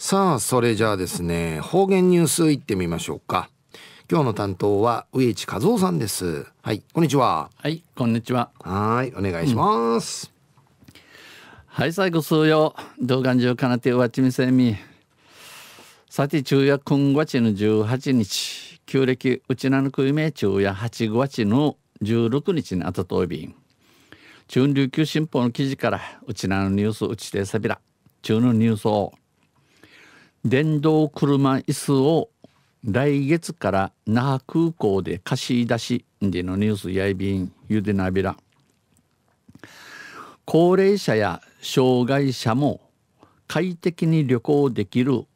さあそれじゃあですね方言ニュースいってみましょうか今日の担当は上地和夫さんですはいこんにちははいこんにちははいお願いします、うん、はい最後数曜動画中かなてわちみせみさて昼夜今月の18日旧暦うちなのくいめ昼夜8月の16日にあたといびん中琉球新報の記事からうちなのニュースうちてさびら中のニュースを電動車椅子を来月から那覇空港で貸し出しでのニュースやいびんゆでなびら高齢者や障害者も快適に旅行できる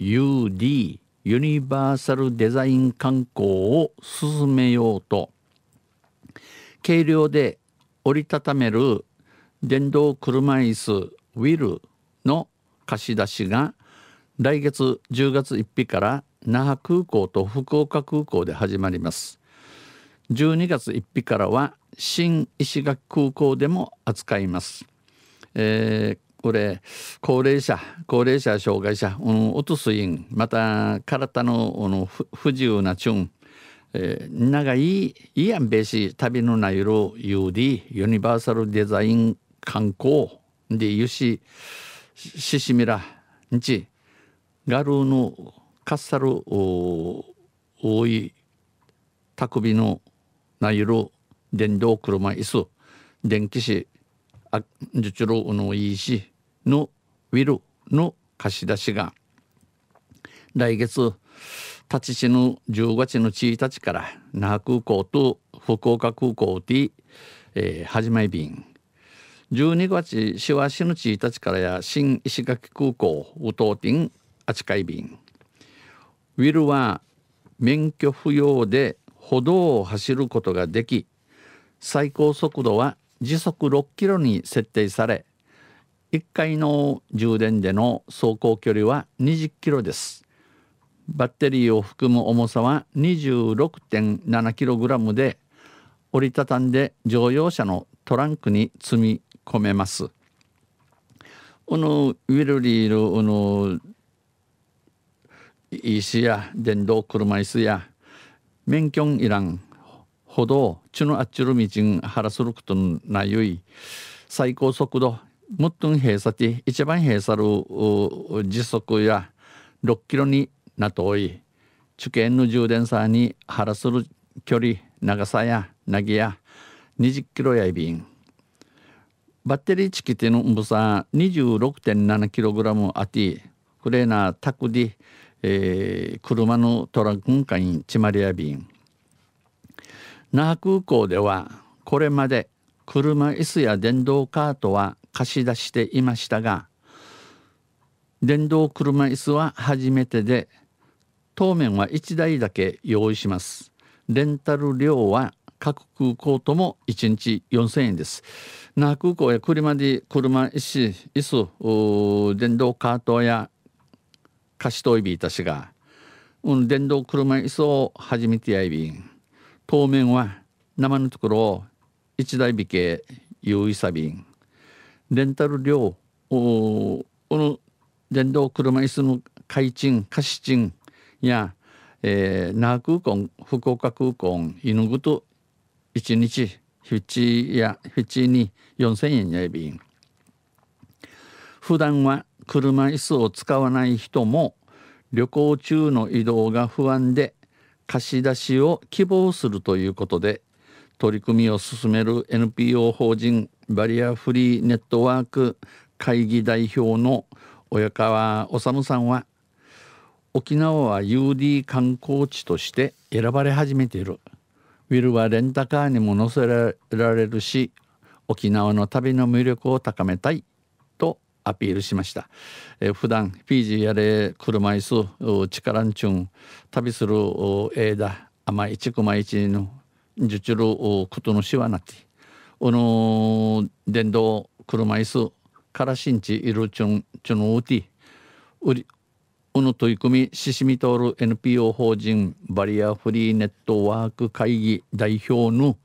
UD ユニバーサルデザイン観光を進めようと軽量で折りたためる電動車椅子ウィルの貸し出しが来月10月1日から那覇空港と福岡空港で始まります12月1日からは新石垣空港でも扱います、えー、これ高齢者高齢者障害者、うん、おとすいんまた体のの不自由なチュン、えー、長いアンベーシー旅のないる UD ユニバーサルデザイン観光でゆしししみら日ガルーヌカッサル多い匠のなゆる電動車椅子電気しあ受注のいいしのウィルの貸し出しが来月立ち市の10月の1日から那覇空港と福岡空港で、えー、始まり便12月しわしの1日からや新石垣空港うとうてん扱い便ウィルは免許不要で歩道を走ることができ最高速度は時速6キロに設定され1回の充電での走行距離は20キロですバッテリーを含む重さは 26.7kg で折りたたんで乗用車のトランクに積み込めます。このウィルリールの石や電動車椅子や免許いらんほどちのあっちる道にんはらすることない最高速度もっとん閉鎖て一番閉鎖る時速や6キロになとおい地形の充電さにはらする距離長さや投げや20キロやいびんバッテリーチキテの重さ2 6 7ラムあてこれなタクディえー、車のトラック運搬員チマリア便那覇空港ではこれまで車椅子や電動カートは貸し出していましたが電動車椅子は初めてで当面は1台だけ用意しますレンタル料は各空港とも1日4000円です那覇空港や車で車椅子椅子電動カートや貸しといびいたしが、うん、電動車椅子を始めてやいびん。当面は生のところを一台引け有意さびん。レンタル料、おの電動車椅子のい賃、貸し賃や、えー、那覇空港、福岡空港、犬ぐと1日、フちや、フちに4000円やいびん。普段は車椅子を使わない人も旅行中の移動が不安で貸し出しを希望するということで取り組みを進める NPO 法人バリアフリーネットワーク会議代表の親川治さんは沖縄は UD 観光地として選ばれ始めているウィルはレンタカーにも乗せられるし沖縄の旅の魅力を高めたいアピールしました、えー、普段フィジーやれ車椅子力んちゅん旅するえだ甘いちくまいちのュチュることのしわなっておの電動車椅子からしんちいるちゅんちゅのうてうりうの取り組みししみとおる NPO 法人バリアフリーネットワーク会議代表の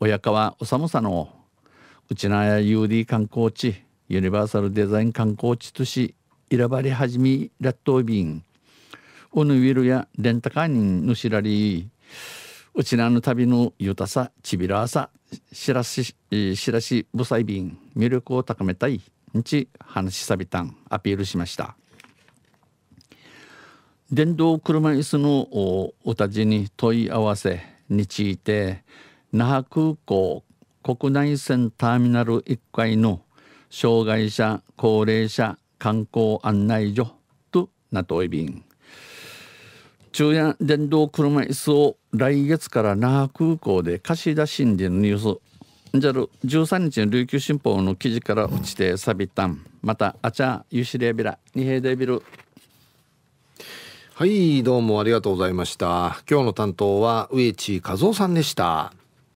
親川治さのうちなや UD 観光地ユニバーサルデザイン観光地都市選ばれ始めラットオビンヌウィルやレンタカーにンぬしらりうちなの旅の豊さちびらさしらししらしぶさい魅力を高めたい日話しさびたんアピールしました電動車椅子のおたちに問い合わせについて那覇空港国内線ターミナル1階の障害者高齢者観光案内所となといびん中夜電動車椅子を来月から那覇空港で貸し出しんでのニュース JAL13 日の琉球新報の記事から落ちてサビたんまたあちゃゆしれびら二平デビルはいどうもありがとうございました今日の担当は植地和夫さんでした